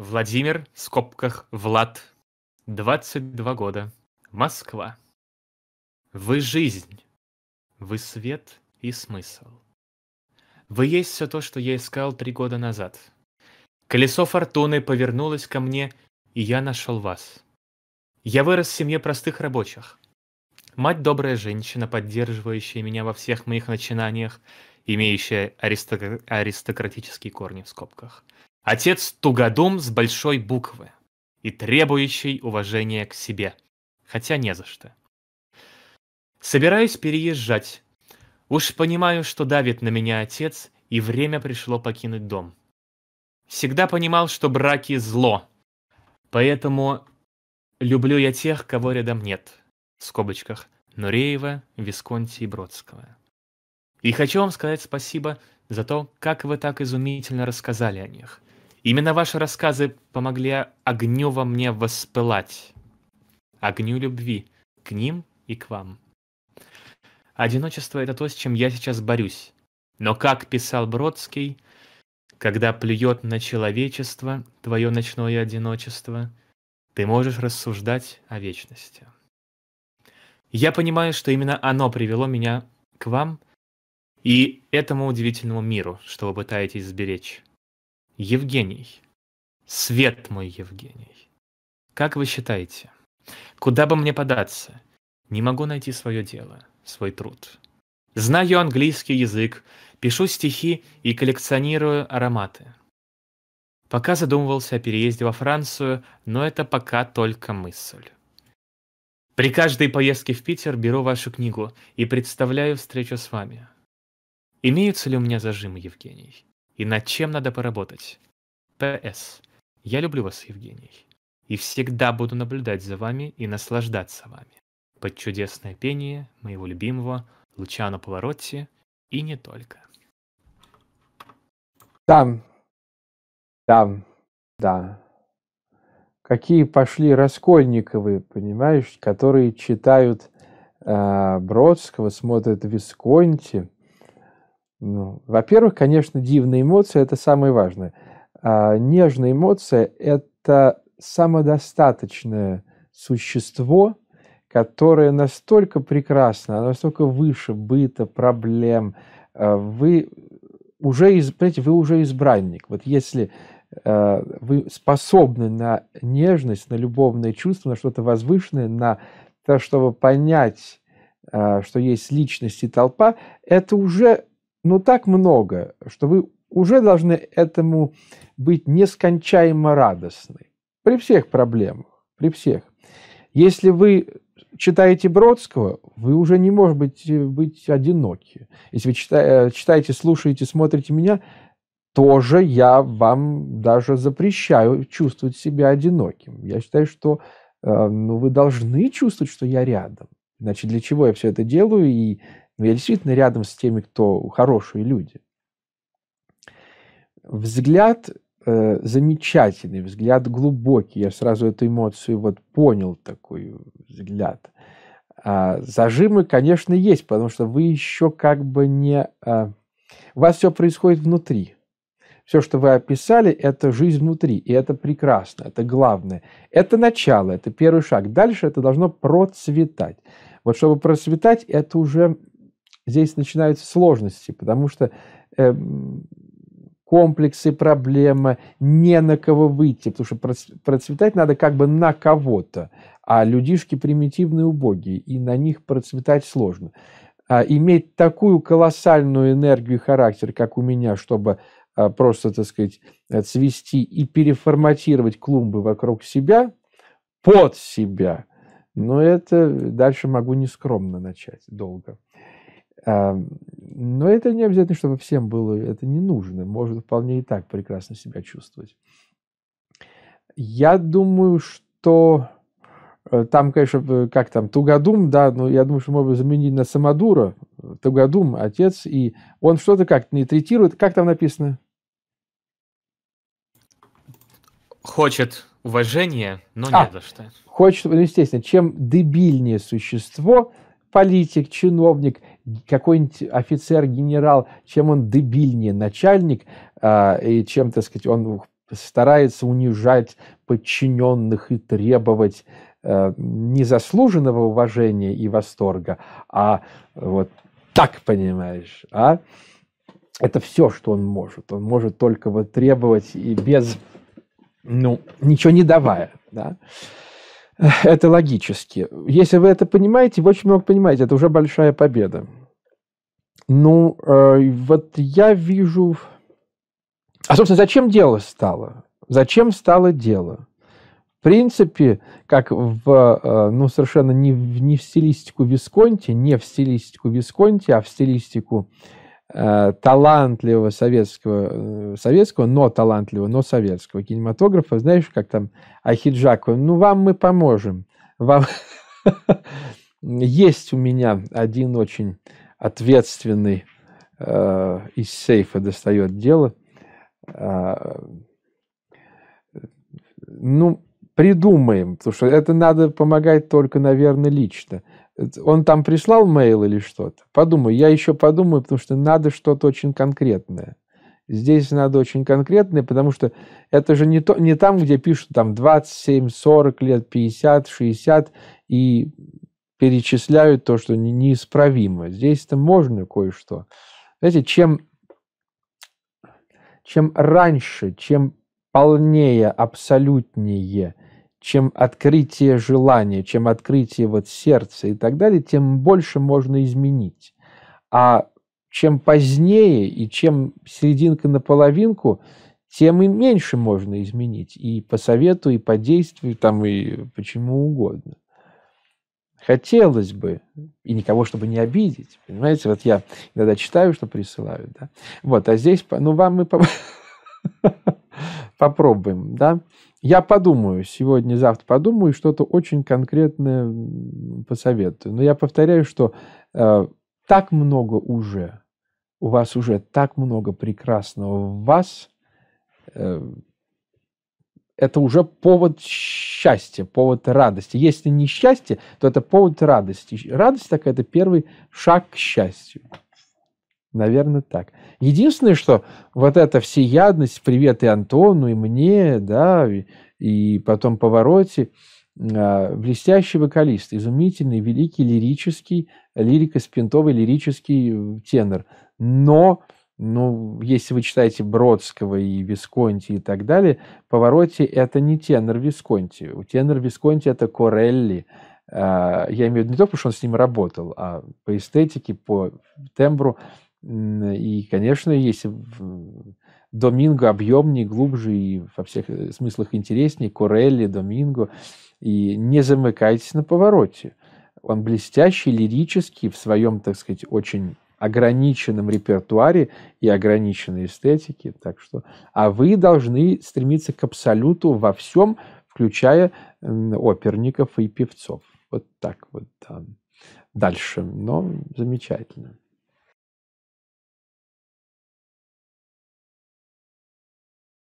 Владимир, в скобках, Влад, 22 года, Москва. Вы жизнь, вы свет и смысл. Вы есть все то, что я искал три года назад. Колесо фортуны повернулось ко мне, и я нашел вас. Я вырос в семье простых рабочих. Мать добрая женщина, поддерживающая меня во всех моих начинаниях, имеющая аристокр... аристократические корни в скобках. Отец тугодум с большой буквы и требующий уважения к себе. Хотя не за что. Собираюсь переезжать. Уж понимаю, что давит на меня отец, и время пришло покинуть дом. Всегда понимал, что браки – зло. Поэтому люблю я тех, кого рядом нет. В скобочках Нуреева, Висконти и Бродского. И хочу вам сказать спасибо за то, как вы так изумительно рассказали о них – Именно ваши рассказы помогли огнево мне воспылать. Огню любви к ним и к вам. Одиночество — это то, с чем я сейчас борюсь. Но как писал Бродский, когда плюет на человечество твое ночное одиночество, ты можешь рассуждать о вечности. Я понимаю, что именно оно привело меня к вам и этому удивительному миру, что вы пытаетесь сберечь. Евгений, свет мой Евгений, как вы считаете, куда бы мне податься? Не могу найти свое дело, свой труд. Знаю английский язык, пишу стихи и коллекционирую ароматы. Пока задумывался о переезде во Францию, но это пока только мысль. При каждой поездке в Питер беру вашу книгу и представляю встречу с вами. Имеются ли у меня зажимы, Евгений? и над чем надо поработать. П.С. Я люблю вас, Евгений, и всегда буду наблюдать за вами и наслаждаться вами. Под чудесное пение моего любимого Лучано Поворотти и не только. Там, там, да. Какие пошли Раскольниковы, понимаешь, которые читают э, Бродского, смотрят Висконти – ну, во-первых, конечно, дивные эмоции – это самое важное. А нежная эмоция – это самодостаточное существо, которое настолько прекрасно, оно настолько выше быта, проблем. А, вы уже, понимаете, вы уже избранник. Вот если а, вы способны на нежность, на любовное чувство, на что-то возвышенное, на то, чтобы понять, а, что есть личность и толпа, это уже но так много, что вы уже должны этому быть нескончаемо радостны. При всех проблемах, при всех. Если вы читаете Бродского, вы уже не можете быть, э, быть одиноки. Если вы читаете, э, читаете, слушаете, смотрите меня, тоже я вам даже запрещаю чувствовать себя одиноким. Я считаю, что э, ну, вы должны чувствовать, что я рядом. Значит, для чего я все это делаю и но я действительно рядом с теми, кто хорошие люди. Взгляд э, замечательный, взгляд глубокий. Я сразу эту эмоцию вот понял, такой взгляд. А, зажимы, конечно, есть, потому что вы еще как бы не... А, у вас все происходит внутри. Все, что вы описали, это жизнь внутри, и это прекрасно, это главное. Это начало, это первый шаг. Дальше это должно процветать. Вот чтобы процветать, это уже здесь начинаются сложности, потому что э, комплексы, проблема, не на кого выйти, потому что процветать надо как бы на кого-то, а людишки примитивные, убогие, и на них процветать сложно. А иметь такую колоссальную энергию и характер, как у меня, чтобы а, просто, так сказать, э, цвести и переформатировать клумбы вокруг себя, под себя, но ну, это э, дальше могу нескромно начать долго. Но это не обязательно, чтобы всем было это не нужно. может вполне и так прекрасно себя чувствовать. Я думаю, что э, там, конечно, как там, Тугадум, да, но ну, я думаю, что можно заменить на Самадура э, Тугадум, отец, и он что-то как-то не третирует. Как там написано? Хочет уважения, но а, не за что. Хочет, ну, естественно, чем дебильнее существо, политик, чиновник, какой-нибудь офицер, генерал, чем он дебильнее начальник, а, и чем, так сказать, он старается унижать подчиненных и требовать э, незаслуженного уважения и восторга, а вот так, понимаешь, а? Это все, что он может. Он может только вот требовать и без, ну, ничего не давая, да? Это логически. Если вы это понимаете, вы очень много понимаете, это уже большая победа. Ну, э, вот я вижу... А, собственно, зачем дело стало? Зачем стало дело? В принципе, как в, э, ну, совершенно не в, не в стилистику Висконти, не в стилистику Висконти, а в стилистику Э, талантливого советского, э, советского, но талантливого, но советского кинематографа, знаешь, как там Ахиджакова, ну, вам мы поможем. Вам... Есть у меня один очень ответственный э, из сейфа достает дело. Э, ну, придумаем, потому что это надо помогать только, наверное, лично. Он там прислал мейл или что-то? Подумаю, я еще подумаю, потому что надо что-то очень конкретное. Здесь надо очень конкретное, потому что это же не, то, не там, где пишут там 27, 40 лет, 50, 60 и перечисляют то, что неисправимо. Здесь-то можно кое-что. Знаете, чем, чем раньше, чем полнее, абсолютнее – чем открытие желания, чем открытие вот сердца и так далее, тем больше можно изменить. А чем позднее и чем серединка на половинку, тем и меньше можно изменить. И по совету, и по действию, там, и почему угодно. Хотелось бы, и никого, чтобы не обидеть. Понимаете, вот я иногда читаю, что присылают, да. Вот, а здесь, ну, вам мы попробуем, да. Я подумаю, сегодня, завтра подумаю, и что-то очень конкретное посоветую. Но я повторяю, что э, так много уже, у вас уже так много прекрасного в вас, э, это уже повод счастья, повод радости. Если не счастье, то это повод радости. Радость такая – это первый шаг к счастью. Наверное, так. Единственное, что вот эта всеядность, привет и Антону, и мне, да, и, потом повороте, а, блестящий вокалист, изумительный, великий, лирический, лирико-спинтовый, лирический э, тенор. Но, ну, если вы читаете Бродского и Висконти и так далее, повороте это не тенор Висконти. У тенор Висконти это Корелли, а, я имею в виду не только, потому что он с ним работал, а по эстетике, по тембру и, конечно, если Доминго объемнее, глубже и во всех э, смыслах интереснее, Корелли, Доминго, и не замыкайтесь на повороте. Он блестящий, лирический, в своем, так сказать, очень ограниченном репертуаре и ограниченной эстетике. Так что, а вы должны стремиться к абсолюту во всем, включая оперников и певцов. Вот так вот там. Дальше, но замечательно.